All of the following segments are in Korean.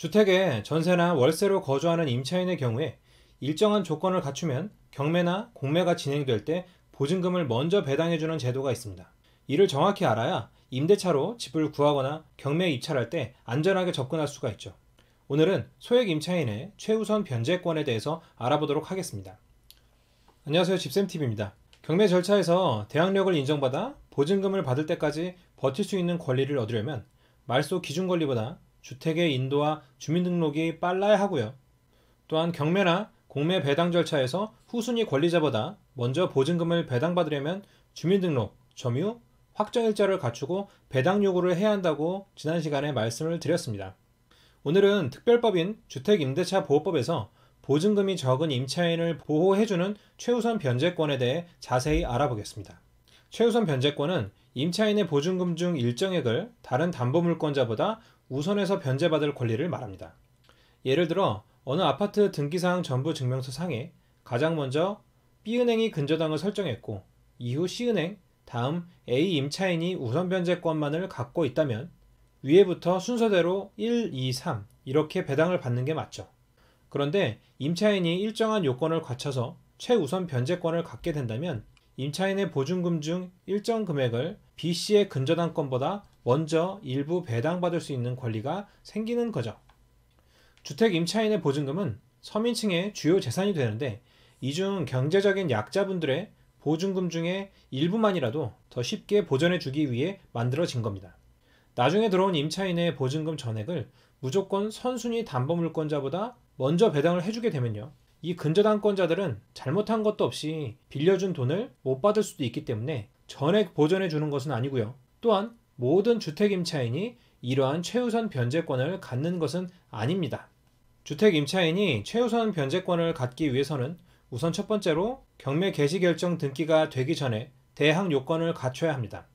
주택에 전세나 월세로 거주하는 임차인의 경우에 일정한 조건을 갖추면 경매나 공매가 진행될 때 보증금을 먼저 배당해주는 제도가 있습니다. 이를 정확히 알아야 임대차로 집을 구하거나 경매에 입찰할 때 안전하게 접근할 수가 있죠. 오늘은 소액 임차인의 최우선 변제권에 대해서 알아보도록 하겠습니다. 안녕하세요. 집샘 t v 입니다 경매 절차에서 대항력을 인정받아 보증금을 받을 때까지 버틸 수 있는 권리를 얻으려면 말소 기준 권리보다 주택의 인도와 주민등록이 빨라야 하고요. 또한 경매나 공매 배당 절차에서 후순위 권리자보다 먼저 보증금을 배당받으려면 주민등록, 점유, 확정일자를 갖추고 배당 요구를 해야 한다고 지난 시간에 말씀을 드렸습니다. 오늘은 특별법인 주택임대차보호법에서 보증금이 적은 임차인을 보호해주는 최우선 변제권에 대해 자세히 알아보겠습니다. 최우선 변제권은 임차인의 보증금 중 일정액을 다른 담보물권자보다 우선해서 변제받을 권리를 말합니다. 예를 들어 어느 아파트 등기사항 전부 증명서 상에 가장 먼저 B은행이 근저당을 설정했고 이후 C은행, 다음 A 임차인이 우선 변제권만을 갖고 있다면 위에부터 순서대로 1, 2, 3 이렇게 배당을 받는 게 맞죠. 그런데 임차인이 일정한 요건을 갖춰서 최우선 변제권을 갖게 된다면 임차인의 보증금 중 일정 금액을 B씨의 근저당권보다 먼저 일부 배당받을 수 있는 권리가 생기는 거죠. 주택 임차인의 보증금은 서민층의 주요 재산이 되는데 이 중 경제적인 약자분들의 보증금 중에 일부만이라도 더 쉽게 보전해주기 위해 만들어진 겁니다. 나중에 들어온 임차인의 보증금 전액을 무조건 선순위 담보물권자보다 먼저 배당을 해주게 되면요. 이 근저당권자들은 잘못한 것도 없이 빌려준 돈을 못 받을 수도 있기 때문에 전액 보전해 주는 것은 아니고요. 또한 모든 주택임차인이 이러한 최우선 변제권을 갖는 것은 아닙니다. 주택임차인이 최우선 변제권을 갖기 위해서는 우선 첫 번째로 경매 개시 결정 등기가 되기 전에 대항 요건을 갖춰야 합니다.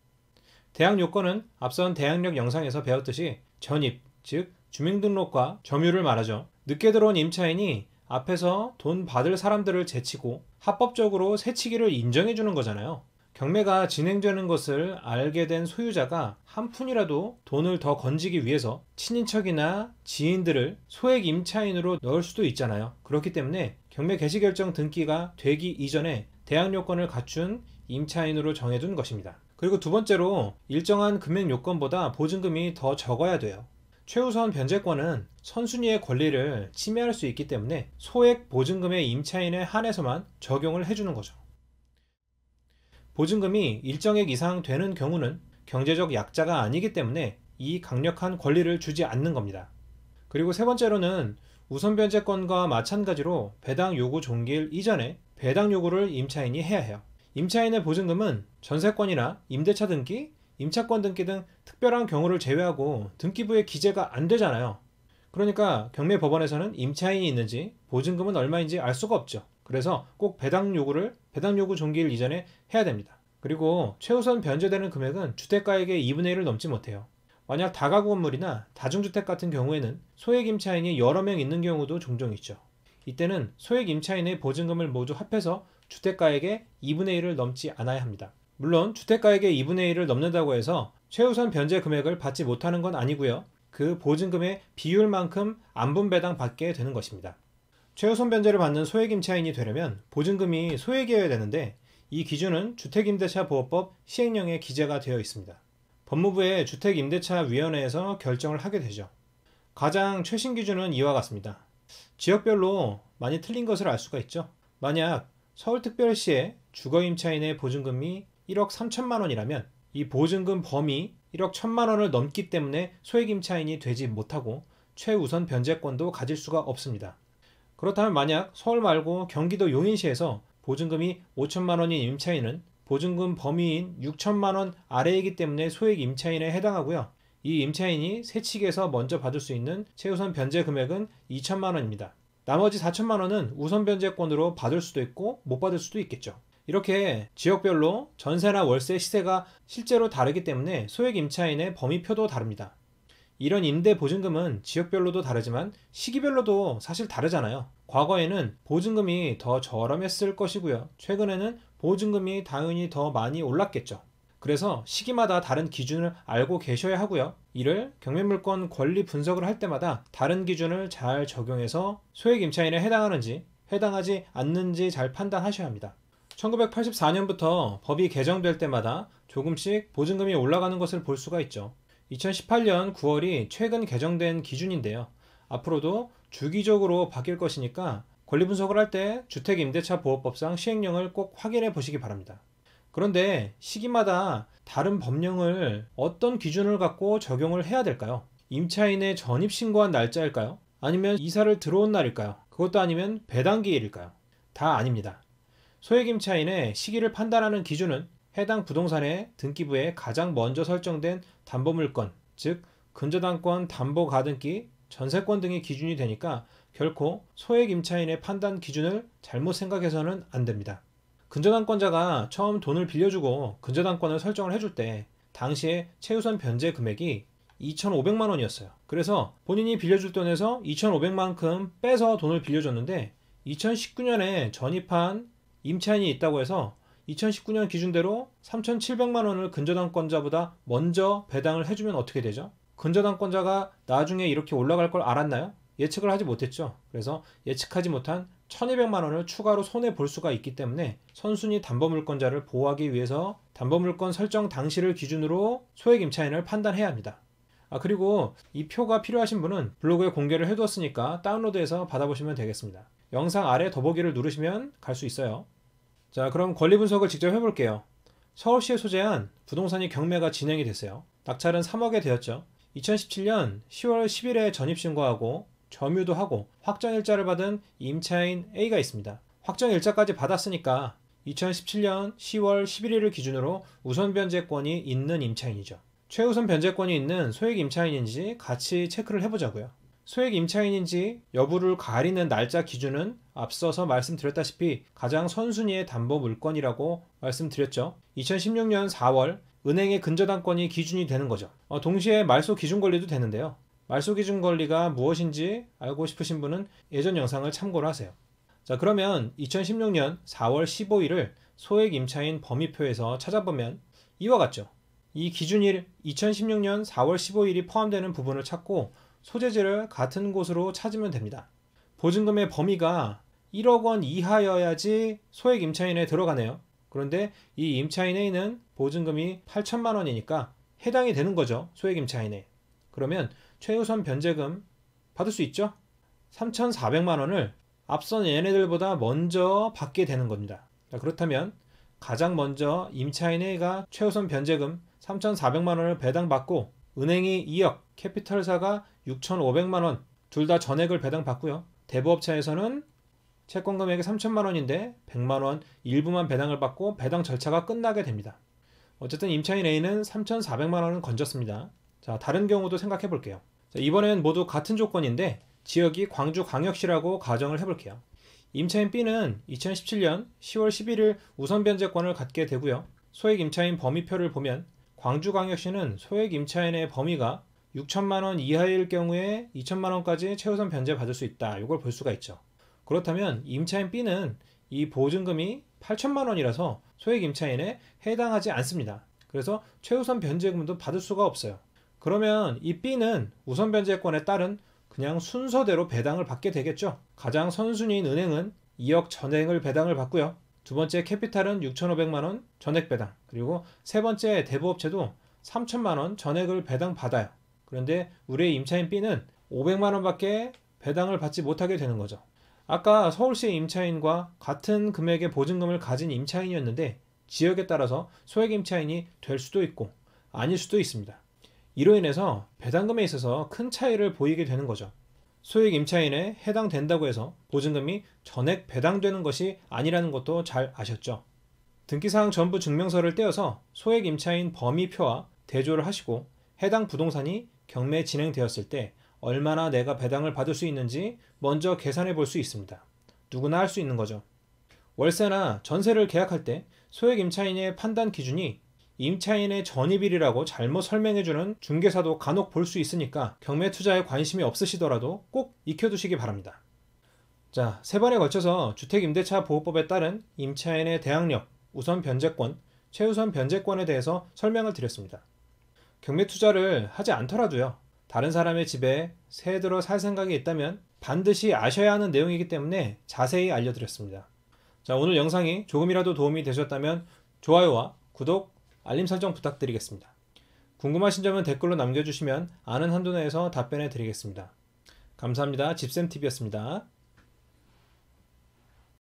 대항 요건은 앞선 대항력 영상에서 배웠듯이 전입, 즉 주민등록과 점유를 말하죠. 늦게 들어온 임차인이 앞에서 돈 받을 사람들을 제치고 합법적으로 새치기를 인정해 주는 거잖아요. 경매가 진행되는 것을 알게 된 소유자가 한 푼이라도 돈을 더 건지기 위해서 친인척이나 지인들을 소액 임차인으로 넣을 수도 있잖아요. 그렇기 때문에 경매 개시 결정 등기가 되기 이전에 대항 요건을 갖춘 임차인으로 정해둔 것입니다. 그리고 두 번째로 일정한 금액 요건보다 보증금이 더 적어야 돼요. 최우선 변제권은 선순위의 권리를 침해할 수 있기 때문에 소액 보증금의 임차인에 한해서만 적용을 해주는 거죠. 보증금이 일정액 이상 되는 경우는 경제적 약자가 아니기 때문에 이 강력한 권리를 주지 않는 겁니다. 그리고 세 번째로는 우선 변제권과 마찬가지로 배당 요구 종결 이전에 배당 요구를 임차인이 해야 해요. 임차인의 보증금은 전세권이나 임대차 등기, 임차권 등기 등 특별한 경우를 제외하고 등기부에 기재가 안 되잖아요. 그러니까 경매 법원에서는 임차인이 있는지 보증금은 얼마인지 알 수가 없죠. 그래서 꼭 배당 요구를 배당 요구 종기일 이전에 해야 됩니다. 그리고 최우선 변제되는 금액은 주택가액의 2분의 1을 넘지 못해요. 만약 다가구 건물이나 다중주택 같은 경우에는 소액 임차인이 여러 명 있는 경우도 종종 있죠. 이때는 소액 임차인의 보증금을 모두 합해서 주택가액의 2분의 1을 넘지 않아야 합니다. 물론 주택가액의 2분의 1을 넘는다고 해서 최우선 변제 금액을 받지 못하는 건 아니고요. 그 보증금의 비율만큼 안분배당 받게 되는 것입니다. 최우선 변제를 받는 소액임차인이 되려면 보증금이 소액이어야 되는데 이 기준은 주택임대차보호법 시행령에 기재가 되어 있습니다. 법무부의 주택임대차위원회에서 결정을 하게 되죠. 가장 최신 기준은 이와 같습니다. 지역별로 많이 틀린 것을 알 수가 있죠. 만약 서울특별시의 주거임차인의 보증금이 1억 3천만 원이라면 이 보증금 범위 1억 1천만 원을 넘기 때문에 소액임차인이 되지 못하고 최우선 변제권도 가질 수가 없습니다. 그렇다면 만약 서울 말고 경기도 용인시에서 보증금이 5천만 원인 임차인은 보증금 범위인 6천만 원 아래이기 때문에 소액 임차인에 해당하고요. 이 임차인이 세칙에서 먼저 받을 수 있는 최우선 변제 금액은 2천만 원입니다. 나머지 4천만 원은 우선 변제권으로 받을 수도 있고 못 받을 수도 있겠죠. 이렇게 지역별로 전세나 월세 시세가 실제로 다르기 때문에 소액 임차인의 범위표도 다릅니다. 이런 임대 보증금은 지역별로도 다르지만 시기별로도 사실 다르잖아요. 과거에는 보증금이 더 저렴했을 것이고요. 최근에는 보증금이 당연히 더 많이 올랐겠죠. 그래서 시기마다 다른 기준을 알고 계셔야 하고요. 이를 경매물권 권리 분석을 할 때마다 다른 기준을 잘 적용해서 소액 임차인에 해당하는지 해당하지 않는지 잘 판단하셔야 합니다. 1984년부터 법이 개정될 때마다 조금씩 보증금이 올라가는 것을 볼 수가 있죠. 2018년 9월이 최근 개정된 기준인데요. 앞으로도 주기적으로 바뀔 것이니까 권리 분석을 할 때 주택임대차보호법상 시행령을 꼭 확인해 보시기 바랍니다. 그런데 시기마다 다른 법령을 어떤 기준을 갖고 적용을 해야 될까요? 임차인의 전입 신고한 날짜일까요? 아니면 이사를 들어온 날일까요? 그것도 아니면 배당기일일까요? 다 아닙니다. 소액임차인의 시기를 판단하는 기준은 해당 부동산의 등기부에 가장 먼저 설정된 담보물건, 즉 근저당권, 담보 가등기, 전세권 등의 기준이 되니까 결코 소액 임차인의 판단 기준을 잘못 생각해서는 안 됩니다. 근저당권자가 처음 돈을 빌려주고 근저당권을 설정을 해줄 때 당시에 최우선 변제 금액이 2,500만 원이었어요. 그래서 본인이 빌려줄 돈에서 2,500만큼 빼서 돈을 빌려줬는데 2019년에 전입한 임차인이 있다고 해서 2019년 기준대로 3,700만 원을 근저당권자보다 먼저 배당을 해주면 어떻게 되죠? 근저당권자가 나중에 이렇게 올라갈 걸 알았나요? 예측을 하지 못했죠. 그래서 예측하지 못한 1200만 원을 추가로 손해 볼 수가 있기 때문에 선순위 담보물권자를 보호하기 위해서 담보물권 설정 당시를 기준으로 소액 임차인을 판단해야 합니다. 아 그리고 이 표가 필요하신 분은 블로그에 공개를 해두었으니까 다운로드해서 받아보시면 되겠습니다. 영상 아래 더보기를 누르시면 갈 수 있어요. 자, 그럼 권리 분석을 직접 해볼게요. 서울시에 소재한 부동산이 경매가 진행이 됐어요. 낙찰은 3억에 되었죠. 2017년 10월 10일에 전입신고하고 점유도 하고 확정일자를 받은 임차인 A가 있습니다. 확정일자까지 받았으니까 2017년 10월 11일을 기준으로 우선 변제권이 있는 임차인이죠. 최우선 변제권이 있는 소액 임차인인지 같이 체크를 해보자고요. 소액 임차인인지 여부를 가리는 날짜 기준은 앞서서 말씀드렸다시피 가장 선순위의 담보 물건이라고 말씀드렸죠. 2016년 4월 은행의 근저당권이 기준이 되는 거죠. 어, 동시에 말소 기준 권리도 되는데요. 말소 기준 권리가 무엇인지 알고 싶으신 분은 예전 영상을 참고로 하세요. 자, 그러면 2016년 4월 15일을 소액 임차인 범위표에서 찾아보면 이와 같죠. 이 기준일 2016년 4월 15일이 포함되는 부분을 찾고 소재지를 같은 곳으로 찾으면 됩니다. 보증금의 범위가 1억 원 이하여야지 소액 임차인에 들어가네요. 그런데 이 임차인 에있는 보증금이 8천만 원이니까 해당이 되는 거죠. 소액 임차인에. 그러면 최우선 변제금 받을 수 있죠? 3,400만 원을 앞선 얘네들보다 먼저 받게 되는 겁니다. 그렇다면 가장 먼저 임차인 A가 최우선 변제금 3,400만 원을 배당받고 은행이 2억, 캐피털사가 6,500만 원, 둘 다 전액을 배당받고요. 대부업체에서는 채권 금액이 3천만 원인데 100만 원 일부만 배당을 받고 배당 절차가 끝나게 됩니다. 어쨌든 임차인 A는 3,400만 원을 건졌습니다. 자, 다른 경우도 생각해 볼게요. 자, 이번엔 모두 같은 조건인데 지역이 광주 광역시라고 가정을 해 볼게요. 임차인 B는 2017년 10월 11일 우선 변제권을 갖게 되고요. 소액 임차인 범위표를 보면 광주 광역시는 소액 임차인의 범위가 6천만 원 이하일 경우에 2천만 원까지 최우선 변제 받을 수 있다. 이걸 볼 수가 있죠. 그렇다면 임차인 B는 이 보증금이 8천만 원이라서 소액 임차인에 해당하지 않습니다. 그래서 최우선 변제금도 받을 수가 없어요. 그러면 이 B는 우선 변제권에 따른 그냥 순서대로 배당을 받게 되겠죠. 가장 선순위인 은행은 2억 전액을 배당을 받고요. 두 번째 캐피탈은 6,500만 원 전액 배당. 그리고 세 번째 대부업체도 3천만 원 전액을 배당 받아요. 그런데 우리의 임차인 B는 500만 원밖에 배당을 받지 못하게 되는 거죠. 아까 서울시의 임차인과 같은 금액의 보증금을 가진 임차인이었는데 지역에 따라서 소액 임차인이 될 수도 있고 아닐 수도 있습니다. 이로 인해서 배당금에 있어서 큰 차이를 보이게 되는 거죠. 소액 임차인에 해당된다고 해서 보증금이 전액 배당되는 것이 아니라는 것도 잘 아셨죠. 등기사항 전부 증명서를 떼어서 소액 임차인 범위표와 대조를 하시고 해당 부동산이 경매 진행되었을 때 얼마나 내가 배당을 받을 수 있는지 먼저 계산해 볼 수 있습니다. 누구나 할 수 있는 거죠. 월세나 전세를 계약할 때 소액 임차인의 판단 기준이 임차인의 전입일이라고 잘못 설명해주는 중개사도 간혹 볼 수 있으니까 경매 투자에 관심이 없으시더라도 꼭 익혀두시기 바랍니다. 자, 세 번에 걸쳐서 주택임대차 보호법에 따른 임차인의 대항력, 우선 변제권, 최우선 변제권에 대해서 설명을 드렸습니다. 경매 투자를 하지 않더라도요. 다른 사람의 집에 새 들어 살 생각이 있다면 반드시 아셔야 하는 내용이기 때문에 자세히 알려드렸습니다. 자, 오늘 영상이 조금이라도 도움이 되셨다면 좋아요와 구독, 알림 설정 부탁드리겠습니다. 궁금하신 점은 댓글로 남겨주시면 아는 한도 내에서 답변해 드리겠습니다. 감사합니다. 집쌤TV였습니다.